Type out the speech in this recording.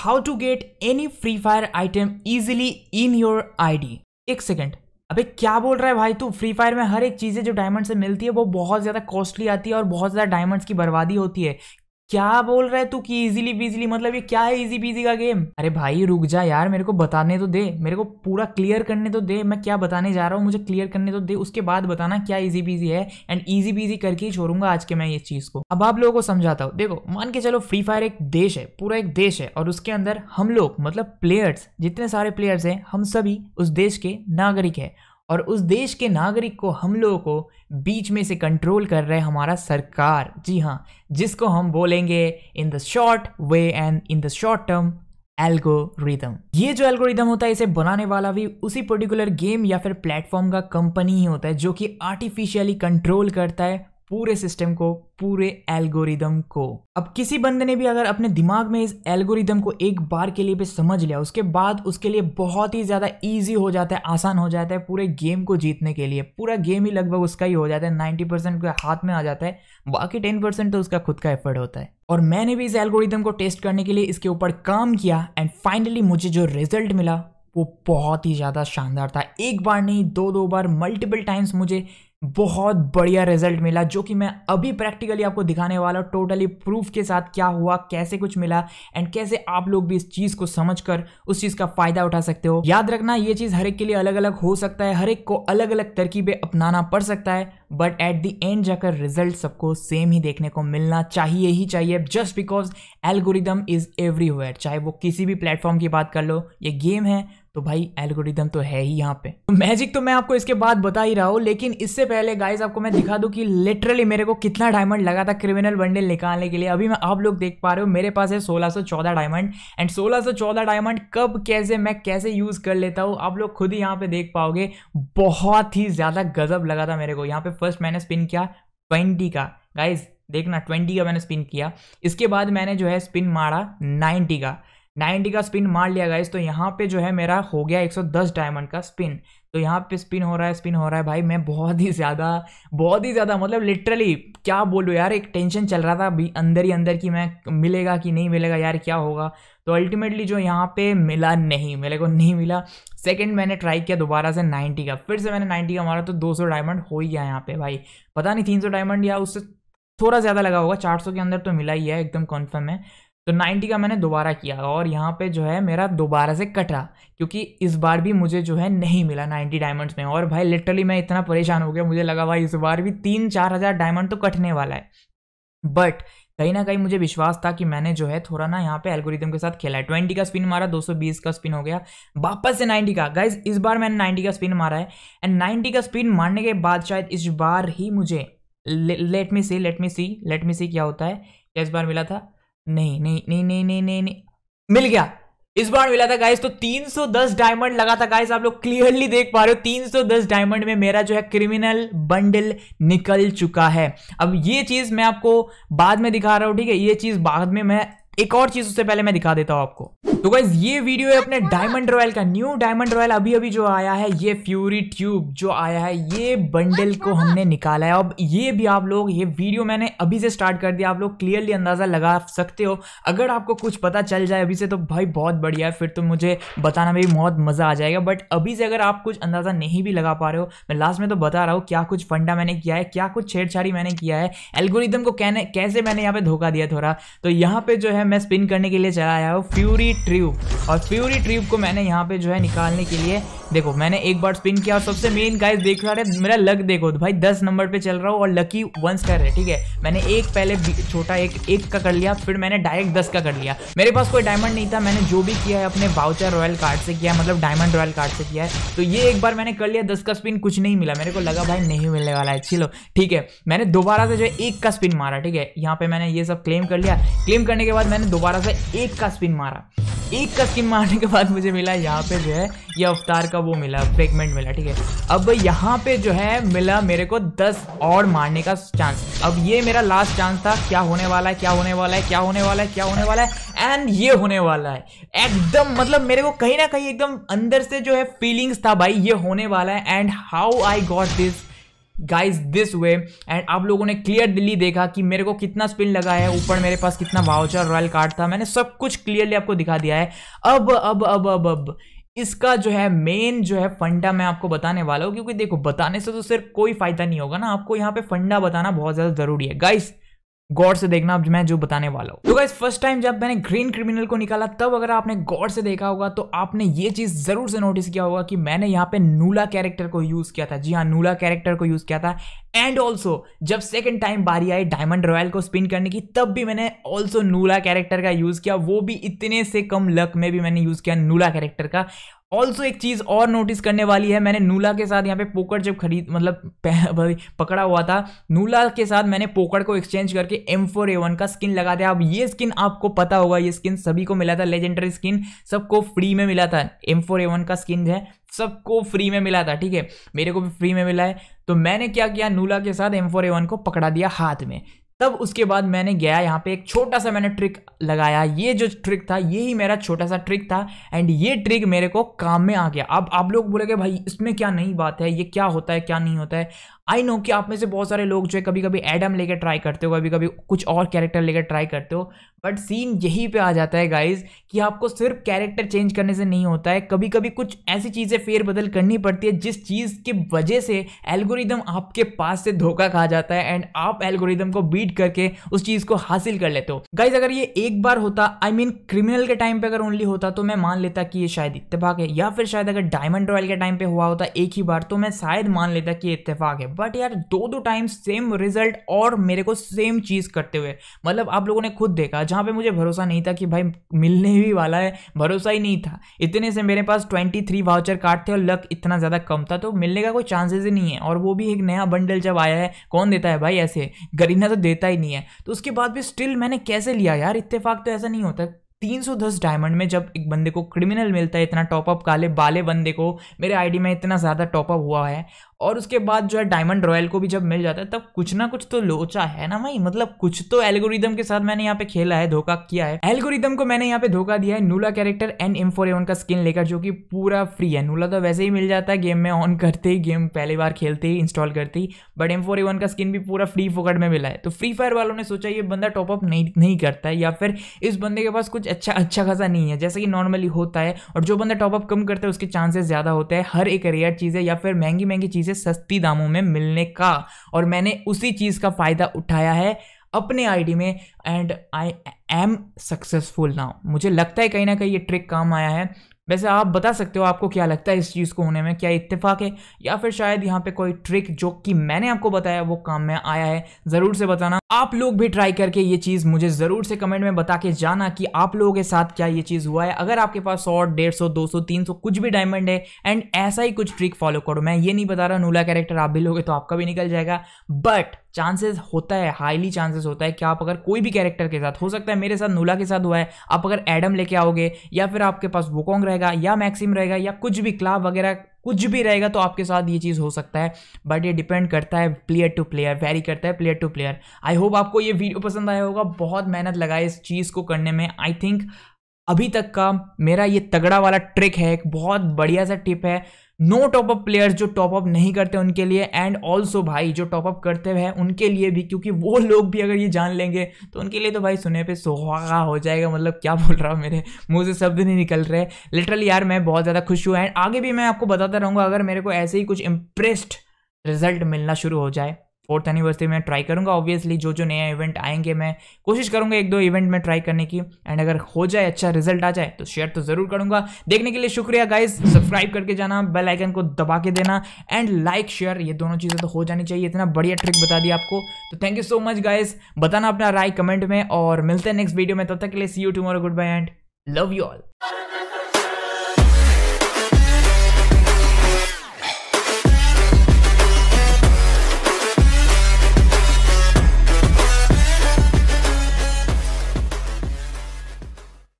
how to get any free fire item easily in your ID एक second अबे क्या बोल रहा है भाई तू फ्री फायर में हर एक चीज़ें जो डायमंड से मिलती है वो बहुत ज़्यादा कॉस्टली आती है और बहुत ज़्यादा डायमंड्स की बर्बादी होती है क्या बोल रहे तू कि इजीली बीजली मतलब ये क्या है इजी बीजी का गेम अरे भाई रुक जा यार मेरे को बताने तो दे मेरे को पूरा क्लियर करने तो दे मैं क्या बताने जा रहा हूँ मुझे क्लियर करने तो दे उसके बाद बताना क्या इजी बीजी है एंड इजी बीजी करके ही छोड़ूंगा आज के मैं ये चीज को अब आप लोगों को समझाता हूँ देखो मान के चलो फ्री फायर एक देश है पूरा एक देश है और उसके अंदर हम लोग मतलब प्लेयर्स जितने सारे प्लेयर्स हैं हम सभी उस देश के नागरिक है और उस देश के नागरिक को हम लोगों को बीच में से कंट्रोल कर रहे हमारा सरकार जी हाँ जिसको हम बोलेंगे in the short way and in the short term algorithm ये जो एल्गोरिदम होता है इसे बनाने वाला भी उसी पर्टिकुलर गेम या फिर प्लेटफॉर्म का कंपनी ही होता है जो कि आर्टिफिशियली कंट्रोल करता है पूरे सिस्टम को पूरे एल्गोरिदम को अब किसी बंदे ने भी अगर अपने दिमाग में इस एल्गोरिदम को एक बार के लिए भी समझ लिया उसके बाद उसके लिए बहुत ही ज़्यादा ईजी हो जाता है आसान हो जाता है पूरे गेम को जीतने के लिए पूरा गेम ही लगभग उसका ही हो जाता है नाइन्टी परसेंट हाथ में आ जाता है बाकी टेन परसेंट तो उसका खुद का एफर्ट होता है और मैंने भी इस एल्गोरिदम को टेस्ट करने के लिए इसके ऊपर काम किया एंड फाइनली मुझे जो रिजल्ट मिला वो बहुत ही ज़्यादा शानदार था एक बार नहीं दो दो बार मल्टीपल टाइम्स मुझे बहुत बढ़िया रिजल्ट मिला जो कि मैं अभी प्रैक्टिकली आपको दिखाने वाला हूँ टोटली प्रूफ के साथ क्या हुआ कैसे कुछ मिला एंड कैसे आप लोग भी इस चीज़ को समझकर उस चीज़ का फ़ायदा उठा सकते हो याद रखना ये चीज़ हर एक के लिए अलग अलग हो सकता है हर एक को अलग अलग तरकीबें अपनाना पड़ सकता है बट एट द एंड जाकर रिजल्ट सबको सेम ही देखने को मिलना चाहिए ही चाहिए just because algorithm is everywhere चाहे वो किसी भी प्लेटफॉर्म की बात कर लो ये गेम है तो भाई एल्गोरिदम तो है ही यहाँ पे तो मैजिक तो मैं आपको इसके बाद बता ही रहा हूँ लेकिन इससे पहले गाइज आपको मैं दिखा दूँ कि लिटरली मेरे को कितना डायमंड लगा था क्रिमिनल बंडल निकालने के लिए अभी मैं आप लोग देख पा रहे हो मेरे पास है 1614 डायमंड एंड 1614 डायमंड कब कैसे मैं कैसे यूज़ कर लेता हूँ आप लोग खुद ही यहाँ पे देख पाओगे बहुत ही ज़्यादा गजब लगा था मेरे को यहाँ पे फर्स्ट मैंने स्पिन किया ट्वेंटी का गाइज देखना ट्वेंटी का मैंने स्पिन किया इसके बाद मैंने जो है स्पिन मारा नाइन्टी का नाइन्टी का स्पिन मार लिया गाइज तो यहाँ पे जो है मेरा हो गया एक सौ दस डायमंड का स्पिन तो यहाँ पे स्पिन हो रहा है स्पिन हो रहा है भाई मैं बहुत ही ज़्यादा बहुत ही ज़्यादा मतलब लिटरली क्या बोलूँ यार एक टेंशन चल रहा था अभी अंदर ही अंदर कि मैं मिलेगा कि नहीं मिलेगा यार क्या होगा तो अल्टीमेटली जो यहाँ पे मिला नहीं मेरे को नहीं मिला सेकेंड मैंने ट्राई किया दोबारा से नाइन्टी का फिर से मैंने नाइन्टी का मारा तो दो डायमंड हो ही गया यहाँ पे भाई पता नहीं तीन डायमंड या उससे थोड़ा ज़्यादा लगा होगा चार के अंदर तो मिला ही है एकदम कन्फर्म है तो 90 का मैंने दोबारा किया और यहाँ पे जो है मेरा दोबारा से कटा क्योंकि इस बार भी मुझे जो है नहीं मिला 90 डायमंड्स में और भाई लिटरली मैं इतना परेशान हो गया मुझे लगा भाई इस बार भी तीन चार हज़ार डायमंड तो कटने वाला है बट कहीं ना कहीं मुझे विश्वास था कि मैंने जो है थोड़ा ना यहाँ पे एल्गोरिदम के साथ खेला है ट्वेंटी का स्पिन मारा 220 का स्पिन हो गया वापस से 90 का गाइज इस बार मैंने 90 का स्पिन मारा है एंड 90 का स्पिन मारने के बाद शायद इस बार ही मुझे let me see let me see let me see क्या होता है क्या इस बार मिला था नहीं नहीं नहीं नहीं नहीं नहीं मिल गया इस बार मिला था गाइस तो 310 डायमंड लगा था गाइस आप लोग क्लियरली देख पा रहे हो 310 डायमंड में मेरा जो है क्रिमिनल बंडल निकल चुका है अब ये चीज मैं आपको बाद में दिखा रहा हूं ठीक है ये चीज बाद में मैं एक और चीज उससे पहले मैं दिखा देता हूँ आपको तो गाइज ये वीडियो है अपने डायमंड रॉयल का न्यू डायमंड रॉयल अभी अभी जो आया है ये फ्यूरी ट्यूब जो आया है ये बंडल को हमने निकाला है अब ये भी आप लोग ये वीडियो मैंने अभी से स्टार्ट कर दिया आप लोग क्लियरली अंदाजा लगा सकते हो अगर आपको कुछ पता चल जाए अभी से तो भाई बहुत बढ़िया है फिर तो मुझे बताना में भी बहुत मजा आ जाएगा बट अभी से अगर आप कुछ अंदाजा नहीं भी लगा पा रहे हो मैं लास्ट में तो बता रहा हूँ क्या कुछ फंडा मैंने किया है क्या कुछ छेड़छाड़ी मैंने किया है एल्गोरिदम को कैसे मैंने यहाँ पे धोखा दिया थोड़ा तो यहाँ पे जो है मैं स्पिन करने के लिए चला आया हूँ फ्यूरी ट्यूब और फ्यूरी ट्यूब को मैंने यहाँ पे जो है निकालने के लिए देखो मैंने एक बार स्पिन किया और सबसे मेन गाइस देख रहा है मेरा लक देखो तो भाई दस नंबर पे चल रहा हूँ और लकी वन स्टार है ठीक है मैंने एक पहले छोटा एक एक का कर लिया फिर मैंने डायरेक्ट दस का कर लिया मेरे पास कोई डायमंड नहीं था मैंने जो भी किया है अपने बाउचर रॉयल कार्ड से किया मतलब डायमंड रॉयल कार्ड से किया है तो ये एक बार मैंने कर लिया दस का स्पिन कुछ नहीं मिला मेरे को लगा भाई नहीं मिलने वाला है चलो ठीक है मैंने दोबारा से जो है एक का स्पिन मारा ठीक है यहाँ पे मैंने ये सब क्लेम कर लिया क्लेम करने के बाद मैंने दोबारा से एक का स्पिन मारा एक का स्पिन मारने के बाद मुझे मिला यहाँ पे जो है ये अवतार का वो मिला फ्रेगमेंट मिला ठीक है अब यहाँ पे जो है मिला मेरे को दस और मारने का चांस अब ये मेरा लास्ट चांस था क्या होने वाला है क्या होने वाला है क्या होने वाला है क्या होने वाला है एंड ये होने वाला है एकदम मतलब मेरे को कहीं ना कहीं एकदम अंदर से जो है फीलिंग्स था भाई ये होने वाला है and how I got this guys this way and आप लोगों ने क्लियरली देखा कि मेरे को कितना स्पिन लगा है ऊपर मेरे पास कितना वाउचर रॉयल कार्ड था मैंने सब कुछ क्लियरली आपको दिखा दिया है अब अब अब अब अब इसका जो है मेन जो है फंडा मैं आपको बताने वाला हूँ क्योंकि देखो बताने से तो सिर्फ कोई फायदा नहीं होगा ना आपको यहाँ पे फंडा बताना बहुत ज़्यादा ज़रूरी है गाइस गौर से देखना अब मैं जो बताने वाला हूँ तो गाइज फर्स्ट टाइम जब मैंने ग्रीन क्रिमिनल को निकाला तब अगर आपने गौर से देखा होगा तो आपने ये चीज जरूर से नोटिस किया होगा कि मैंने यहाँ पे नूला कैरेक्टर को यूज किया था जी हाँ नूला कैरेक्टर को यूज किया था एंड ऑल्सो जब सेकेंड टाइम बारी आई डायमंड रॉयल को स्पिन करने की तब भी मैंने ऑल्सो नूला कैरेक्टर का यूज किया वो भी इतने से कम लक में भी मैंने यूज किया नूला कैरेक्टर का ऑल्सो एक चीज़ और नोटिस करने वाली है मैंने नूला के साथ यहाँ पे पोकर जब खरीद मतलब पकड़ा हुआ था नूला के साथ मैंने पोकर को एक्सचेंज करके एम फोर ए वन का स्किन लगा दिया अब ये स्किन आपको पता होगा ये स्किन सभी को मिला था लेजेंडरी स्किन सबको फ्री में मिला था एम फोर ए वन का स्किन है सबको फ्री में मिला था ठीक है मेरे को भी फ्री में मिला है तो मैंने क्या किया नूला के साथ एम फोर ए वन को पकड़ा दिया हाथ में तब उसके बाद मैंने गया यहाँ पे एक छोटा सा मैंने ट्रिक लगाया ये जो ट्रिक था ये ही मेरा छोटा सा ट्रिक था एंड ये ट्रिक मेरे को काम में आ गया अब आप लोग बोलेंगे भाई इसमें क्या नहीं बात है ये क्या होता है क्या नहीं होता है आई नो कि आप में से बहुत सारे लोग जो है कभी कभी एडम लेकर ट्राई करते हो कभी कभी कुछ और कैरेक्टर लेकर ट्राई करते हो बट सीन यही पे आ जाता है गाइज कि आपको सिर्फ कैरेक्टर चेंज करने से नहीं होता है कभी कभी कुछ ऐसी चीज़ें फेरबदल करनी पड़ती है जिस चीज़ की वजह से एल्गोरिदम आपके पास से धोखा खा जाता है एंड आप एल्गोरिदम को बीट करके उस चीज़ को हासिल कर लेते हो गाइज अगर ये एक बार होता आई मीन क्रिमिनल के टाइम पर अगर ओनली होता तो मैं मान लेता कि ये शायद इतफाक है या फिर शायद अगर डायमंड रॉयल के टाइम पर हुआ होता एक ही बार तो मैं शायद मान लेता कि ये इतफाक है बट यार दो दो टाइम सेम रिजल्ट और मेरे को सेम चीज़ करते हुए मतलब आप लोगों ने खुद देखा जहाँ पे मुझे भरोसा नहीं था कि भाई मिलने ही वाला है भरोसा ही नहीं था इतने से मेरे पास ट्वेंटी थ्री वाउचर कार्ड थे और लक इतना ज़्यादा कम था तो मिलने का कोई चांसेस ही नहीं है और वो भी एक नया बंडल जब आया है कौन देता है भाई ऐसे गरीना तो देता ही नहीं है तो उसके बाद भी स्टिल मैंने कैसे लिया यार इतफाक तो ऐसा नहीं होता 310 डायमंड में जब एक बंदे को क्रिमिनल मिलता है इतना टॉपअप काले बाले बंदे को मेरे आईडी में इतना ज़्यादा टॉपअप हुआ है और उसके बाद जो है डायमंड रॉयल को भी जब मिल जाता है तब कुछ ना कुछ तो लोचा है ना भाई मतलब कुछ तो एल्गोरिदम के साथ मैंने यहाँ पे खेला है धोखा किया है एल्गोरिदम को मैंने यहाँ पे धोखा दिया है Nulla character an M four A one का स्किन लेकर जो कि पूरा फ्री है नूला तो वैसे ही मिल जाता है गेम में ऑन करते ही गेम पहली बार खेलते ही इंस्टॉल करते ही बट एम फोर एवन का स्किन भी पूरा फ्री फोकट में मिला है तो फ्री फायर वालों ने सोचा ये बंदा टॉपअप नहीं नहीं करता है या फिर इस बंदे के पास कुछ अच्छा अच्छा खासा नहीं है जैसे कि नॉर्मली होता है और जो बंदा टॉपअप कम करता है उसके चांसेस ज़्यादा होते हैं हर एक रेयर चीज़ है या फिर महंगी महंगी चीज़ से सस्ती दामों में मिलने का और मैंने उसी चीज़ का फ़ायदा उठाया है अपने आईडी में and I am successful now मुझे लगता है कहीं ना कहीं ये ट्रिक काम आया है वैसे आप बता सकते हो आपको क्या लगता है इस चीज़ को होने में क्या इत्तेफाक है या फिर शायद यहाँ पे कोई ट्रिक जो कि मैंने आपको बताया वो काम में आया है ज़रूर से बताना आप लोग भी ट्राई करके ये चीज़ मुझे ज़रूर से कमेंट में बता के जाना कि आप लोगों के साथ क्या ये चीज़ हुआ है अगर आपके पास सौ डेढ़ सौ दो सौ तीन सौ कुछ भी डायमंड है एंड ऐसा ही कुछ ट्रिक फॉलो करो मैं ये नहीं बता रहा नूला कैरेक्टर आप भी लोगे तो आपका भी निकल जाएगा बट चांसेस होता है हाईली चांसेस होता है कि आप अगर कोई भी कैरेक्टर के साथ हो सकता है मेरे साथ नूला के साथ हुआ है आप अगर एडम लेके आओगे या फिर आपके पास वोकोंग रहेगा या मैक्सिम रहेगा या कुछ भी क्लाब वगैरह कुछ भी रहेगा तो आपके साथ ये चीज़ हो सकता है बट ये डिपेंड करता है प्लेयर टू प्लेयर वेरी करता है player to player I hope आपको ये वीडियो पसंद आया होगा बहुत मेहनत लगा इस चीज़ को करने में आई थिंक अभी तक का मेरा ये तगड़ा वाला ट्रिक है एक बहुत बढ़िया सा टिप है नो टॉप अप प्लेयर्स जो टॉप अप नहीं करते उनके लिए एंड ऑल्सो भाई जो टॉप अप करते हैं उनके लिए भी क्योंकि वो लोग भी अगर ये जान लेंगे तो उनके लिए तो भाई सुने पे सोहा हो जाएगा मतलब क्या बोल रहा हूँ मेरे मुँह से शब्द नहीं निकल रहे लिटरली यार मैं बहुत ज़्यादा खुश हूँ एंड आगे भी मैं आपको बताता रहूँगा अगर मेरे को ऐसे ही कुछ इम्प्रेस्ड रिजल्ट मिलना शुरू हो जाए फोर्थ एनिवर्सरी में ट्राई करूँगा ऑब्वियसली जो जो नए इवेंट आएंगे मैं कोशिश करूँगा एक दो इवेंट में ट्राई करने की एंड अगर हो जाए अच्छा रिजल्ट आ जाए तो शेयर तो ज़रूर करूँगा देखने के लिए शुक्रिया गाइज सब्सक्राइब करके जाना बेल आइकन को दबा के देना एंड लाइक शेयर ये दोनों चीज़ें तो हो जानी चाहिए इतना बढ़िया ट्रिक बता दिया आपको तो thank you so much guys बताना अपना राय कमेंट में और मिलते हैं नेक्स्ट वीडियो में तब तक के लिए see you tomorrow good bye and love you all